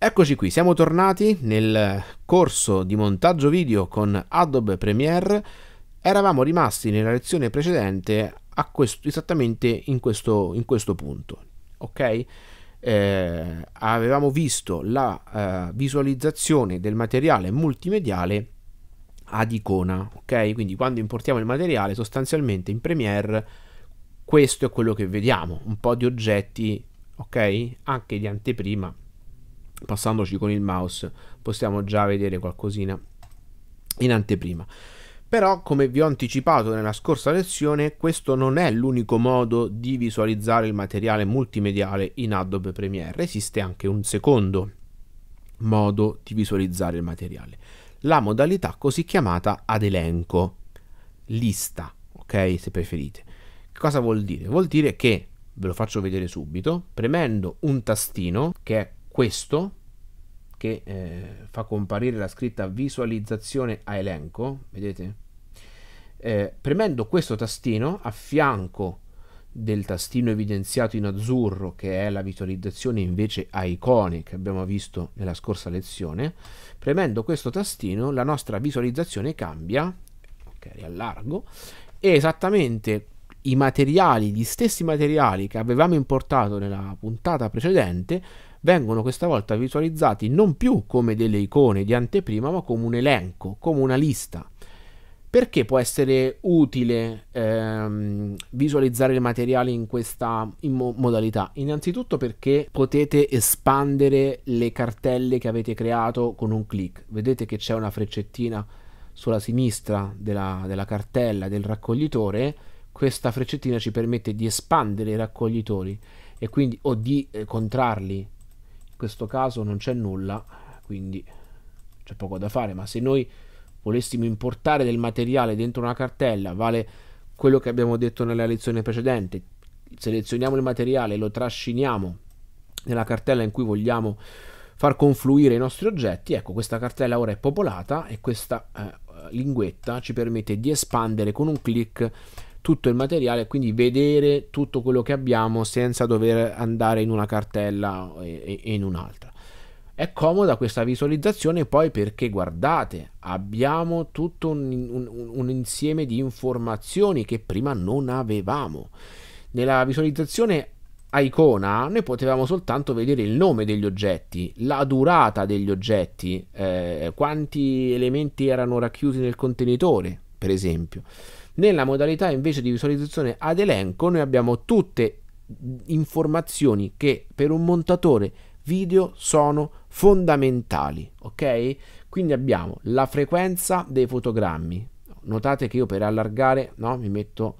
Eccoci qui, siamo tornati nel corso di montaggio video con Adobe Premiere. Eravamo rimasti nella lezione precedente questo, esattamente in questo, in questo, punto. Ok? Eh, avevamo visto la eh, visualizzazione del materiale multimediale ad icona. Ok? Quindi quando importiamo il materiale, sostanzialmente in Premiere, questo è quello che vediamo: un po' di oggetti, ok? Anche di anteprima passandoci con il mouse possiamo già vedere qualcosina in anteprima però come vi ho anticipato nella scorsa lezione questo non è l'unico modo di visualizzare il materiale multimediale in Adobe Premiere esiste anche un secondo modo di visualizzare il materiale la modalità così chiamata ad elenco lista ok se preferite che cosa vuol dire vuol dire che ve lo faccio vedere subito premendo un tastino che è questo che eh, fa comparire la scritta visualizzazione a elenco, vedete? Eh, premendo questo tastino a fianco del tastino evidenziato in azzurro che è la visualizzazione invece a icone che abbiamo visto nella scorsa lezione, premendo questo tastino la nostra visualizzazione cambia, ok, allargo, e esattamente i materiali, gli stessi materiali che avevamo importato nella puntata precedente, vengono questa volta visualizzati non più come delle icone di anteprima, ma come un elenco, come una lista. Perché può essere utile ehm, visualizzare il materiale in questa in mo modalità? Innanzitutto perché potete espandere le cartelle che avete creato con un clic. Vedete che c'è una freccettina sulla sinistra della, della cartella del raccoglitore. Questa freccettina ci permette di espandere i raccoglitori e quindi o di eh, contrarli questo caso non c'è nulla, quindi c'è poco da fare, ma se noi volessimo importare del materiale dentro una cartella, vale quello che abbiamo detto nella lezione precedente, selezioniamo il materiale e lo trasciniamo nella cartella in cui vogliamo far confluire i nostri oggetti, ecco questa cartella ora è popolata e questa eh, linguetta ci permette di espandere con un clic tutto il materiale, e quindi vedere tutto quello che abbiamo senza dover andare in una cartella eh, e, e in un'altra. È comoda questa visualizzazione poi perché guardate, abbiamo tutto un, un, un insieme di informazioni che prima non avevamo. Nella visualizzazione a icona noi potevamo soltanto vedere il nome degli oggetti, la durata degli oggetti, eh, quanti elementi erano racchiusi nel contenitore, per esempio. Nella modalità invece di visualizzazione ad elenco noi abbiamo tutte informazioni che per un montatore video sono fondamentali, ok? Quindi abbiamo la frequenza dei fotogrammi. Notate che io per allargare no, mi metto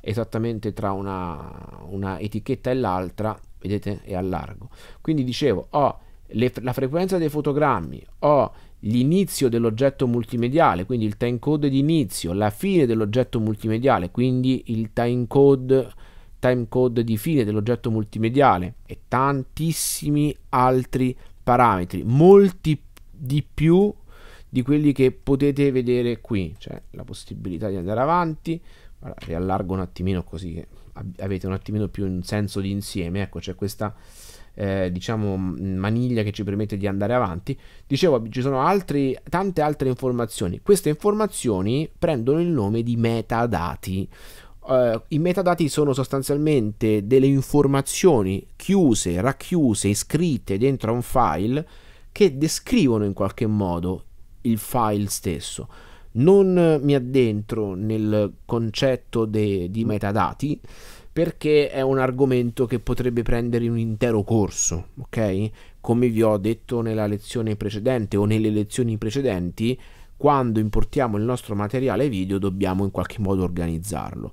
esattamente tra una, una etichetta e l'altra, vedete, e allargo. Quindi dicevo, ho le, la frequenza dei fotogrammi, ho l'inizio dell'oggetto multimediale, quindi il time code di inizio, la fine dell'oggetto multimediale, quindi il time code di fine dell'oggetto multimediale e tantissimi altri parametri, molti di più di quelli che potete vedere qui, cioè la possibilità di andare avanti, Guarda, riallargo un attimino così che avete un attimino più un senso di insieme, ecco c'è questa eh, diciamo, maniglia che ci permette di andare avanti. Dicevo, ci sono altri, tante altre informazioni. Queste informazioni prendono il nome di metadati. Uh, I metadati sono sostanzialmente delle informazioni chiuse, racchiuse, iscritte dentro a un file che descrivono in qualche modo il file stesso. Non mi addentro nel concetto de, di metadati, perché è un argomento che potrebbe prendere un intero corso, ok? Come vi ho detto nella lezione precedente o nelle lezioni precedenti, quando importiamo il nostro materiale video dobbiamo in qualche modo organizzarlo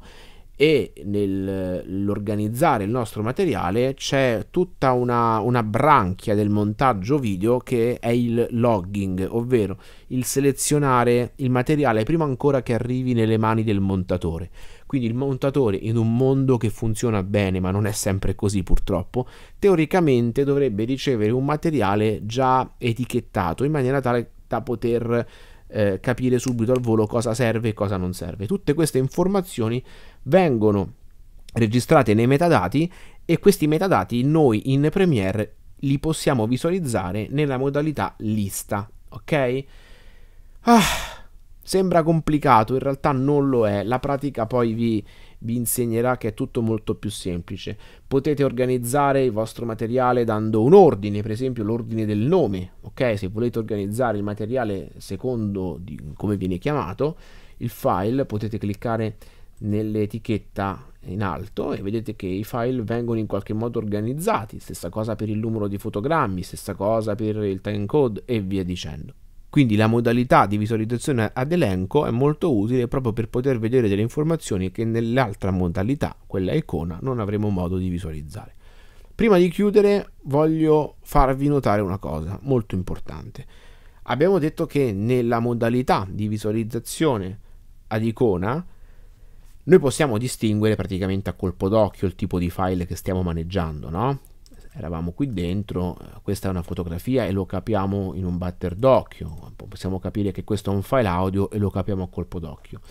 e nell'organizzare il nostro materiale c'è tutta una, una, branchia del montaggio video che è il logging, ovvero il selezionare il materiale prima ancora che arrivi nelle mani del montatore. Quindi il montatore in un mondo che funziona bene, ma non è sempre così purtroppo, teoricamente dovrebbe ricevere un materiale già etichettato in maniera tale da poter eh, capire subito al volo cosa serve e cosa non serve. Tutte queste informazioni vengono registrate nei metadati e questi metadati noi in Premiere li possiamo visualizzare nella modalità lista, ok? Ah, Sembra complicato, in realtà non lo è, la pratica poi vi, vi insegnerà che è tutto molto più semplice. Potete organizzare il vostro materiale dando un ordine, per esempio l'ordine del nome, ok? Se volete organizzare il materiale secondo come viene chiamato, il file potete cliccare nell'etichetta in alto e vedete che i file vengono in qualche modo organizzati, stessa cosa per il numero di fotogrammi, stessa cosa per il time code e via dicendo. Quindi la modalità di visualizzazione ad elenco è molto utile proprio per poter vedere delle informazioni che nell'altra modalità, quella icona, non avremo modo di visualizzare. Prima di chiudere voglio farvi notare una cosa molto importante. Abbiamo detto che nella modalità di visualizzazione ad icona noi possiamo distinguere praticamente a colpo d'occhio il tipo di file che stiamo maneggiando, no? eravamo qui dentro, eh, questa è una fotografia e lo capiamo in un batter d'occhio, possiamo capire che questo è un file audio e lo capiamo a colpo d'occhio.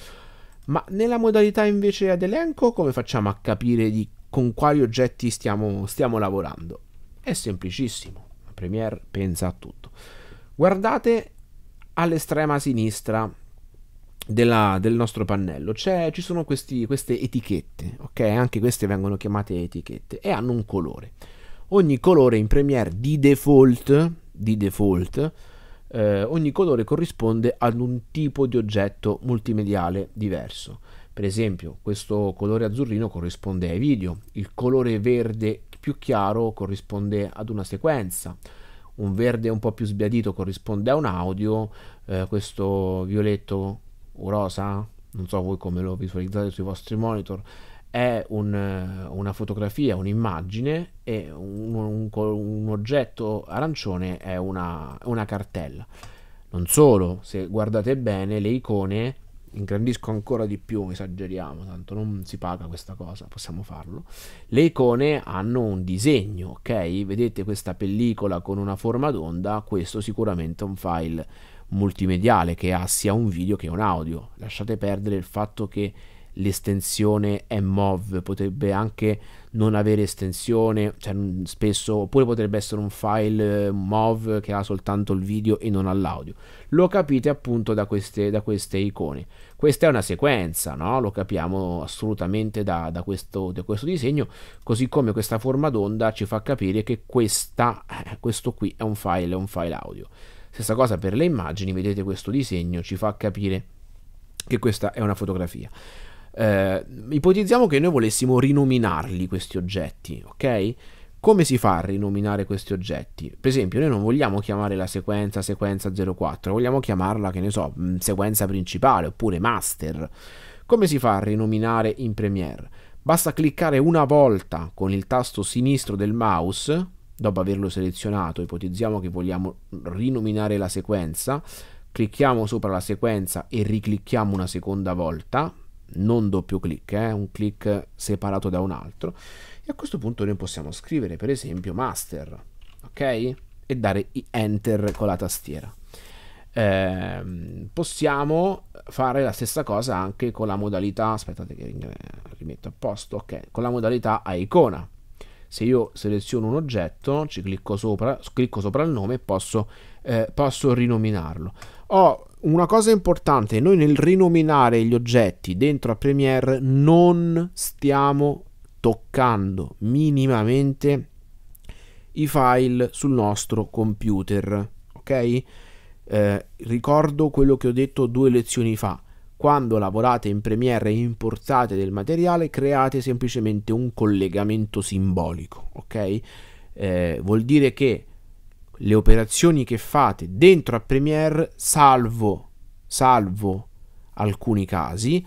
Ma nella modalità invece ad elenco come facciamo a capire di, con quali oggetti stiamo, stiamo lavorando? È semplicissimo, la Premiere pensa a tutto. Guardate all'estrema sinistra della, del nostro pannello ci sono questi, queste etichette, ok? Anche queste vengono chiamate etichette e hanno un colore ogni colore in Premiere di default, di default eh, ogni colore corrisponde ad un tipo di oggetto multimediale diverso. Per esempio, questo colore azzurrino corrisponde ai video, il colore verde più chiaro corrisponde ad una sequenza, un verde un po' più sbiadito corrisponde a un audio, eh, questo violetto o rosa, non so voi come lo visualizzate sui vostri monitor, è un, eh, una fotografia, un'immagine e un, un, un oggetto arancione è una, una, cartella. Non solo, se guardate bene le icone, ingrandisco ancora di più, esageriamo, tanto non si paga questa cosa, possiamo farlo. Le icone hanno un disegno, ok? Vedete questa pellicola con una forma d'onda, questo sicuramente è un file multimediale che ha sia un video che un audio. Lasciate perdere il fatto che l'estensione è MOV, potrebbe anche non avere estensione, cioè spesso, oppure potrebbe essere un file eh, MOV che ha soltanto il video e non ha l'audio. Lo capite appunto da queste, da queste, icone. Questa è una sequenza, no? lo capiamo assolutamente da, da, questo, da questo disegno, così come questa forma d'onda ci fa capire che questa, eh, questo qui è un file, è un file audio. Stessa cosa per le immagini, vedete questo disegno ci fa capire che questa è una fotografia. Eh, ipotizziamo che noi volessimo rinominarli questi oggetti, ok? Come si fa a rinominare questi oggetti? Per esempio, noi non vogliamo chiamare la sequenza sequenza 04, vogliamo chiamarla, che ne so, mm, sequenza principale oppure master. Come si fa a rinominare in Premiere? Basta cliccare una volta con il tasto sinistro del mouse, dopo averlo selezionato, ipotizziamo che vogliamo rinominare la sequenza, clicchiamo sopra la sequenza e riclicchiamo una seconda volta, non doppio clic, eh, un clic separato da un altro. E a questo punto noi possiamo scrivere per esempio master, ok? E dare enter con la tastiera. Eh, possiamo fare la stessa cosa anche con la modalità, aspettate che rimetto a posto, ok, con la modalità a icona. Se io seleziono un oggetto, ci clicco sopra, clicco sopra il nome e posso, eh, posso rinominarlo. Ho una cosa importante, noi nel rinominare gli oggetti dentro a Premiere non stiamo toccando minimamente i file sul nostro computer, ok? Eh, ricordo quello che ho detto due lezioni fa. Quando lavorate in Premiere e importate del materiale, create semplicemente un collegamento simbolico, ok? Eh, vuol dire che le operazioni che fate dentro a Premiere, salvo, salvo alcuni casi,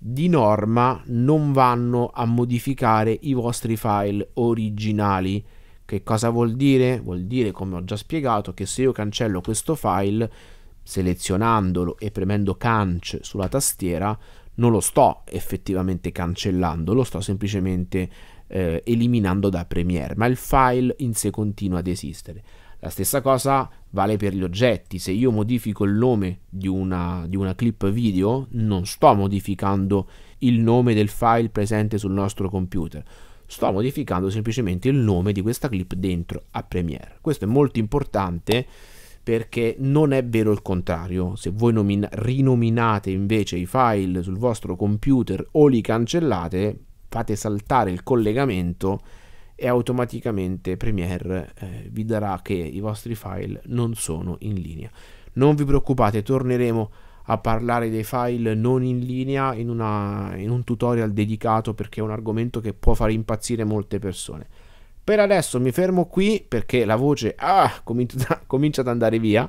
di norma non vanno a modificare i vostri file originali. Che cosa vuol dire? Vuol dire, come ho già spiegato, che se io cancello questo file, selezionandolo e premendo canc sulla tastiera, non lo sto effettivamente cancellando, lo sto semplicemente eh, eliminando da Premiere, ma il file in sé continua ad esistere. La stessa cosa vale per gli oggetti, se io modifico il nome di una, di una clip video non sto modificando il nome del file presente sul nostro computer, sto modificando semplicemente il nome di questa clip dentro a Premiere. Questo è molto importante perché non è vero il contrario. Se voi rinominate invece i file sul vostro computer o li cancellate, fate saltare il collegamento e automaticamente Premiere eh, vi darà che i vostri file non sono in linea. Non vi preoccupate, torneremo a parlare dei file non in linea in, una, in un tutorial dedicato perché è un argomento che può far impazzire molte persone. Per adesso mi fermo qui perché la voce ah, comincia, ad andare via.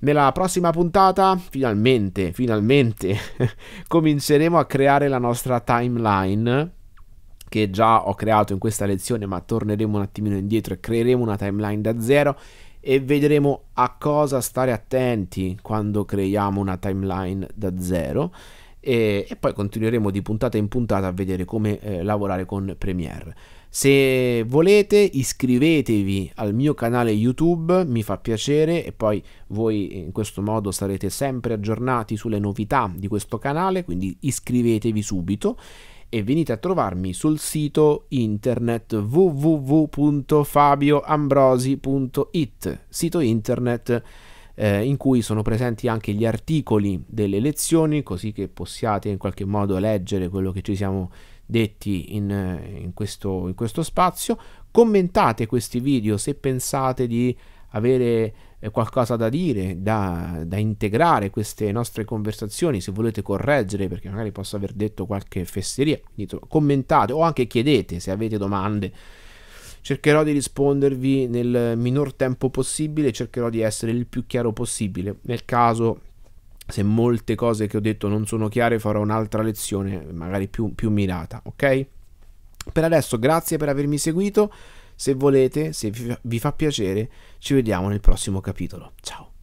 Nella prossima puntata, finalmente, finalmente, cominceremo a creare la nostra timeline che già ho creato in questa lezione, ma torneremo un attimino indietro e creeremo una timeline da zero e vedremo a cosa stare attenti quando creiamo una timeline da zero e, e poi continueremo di puntata in puntata a vedere come eh, lavorare con Premiere. Se volete iscrivetevi al mio canale YouTube, mi fa piacere e poi voi in questo modo sarete sempre aggiornati sulle novità di questo canale, quindi iscrivetevi subito e venite a trovarmi sul sito internet www.fabioambrosi.it, sito internet eh, in cui sono presenti anche gli articoli delle lezioni, così che possiate in qualche modo leggere quello che ci siamo detti in, in, questo, in questo spazio. Commentate questi video se pensate di avere qualcosa da dire, da, da, integrare queste nostre conversazioni, se volete correggere perché magari posso aver detto qualche fesseria, commentate o anche chiedete se avete domande. Cercherò di rispondervi nel minor tempo possibile, cercherò di essere il più chiaro possibile. Nel caso se molte cose che ho detto non sono chiare farò un'altra lezione, magari più, più mirata, ok? Per adesso grazie per avermi seguito. Se volete, se vi fa piacere, ci vediamo nel prossimo capitolo. Ciao!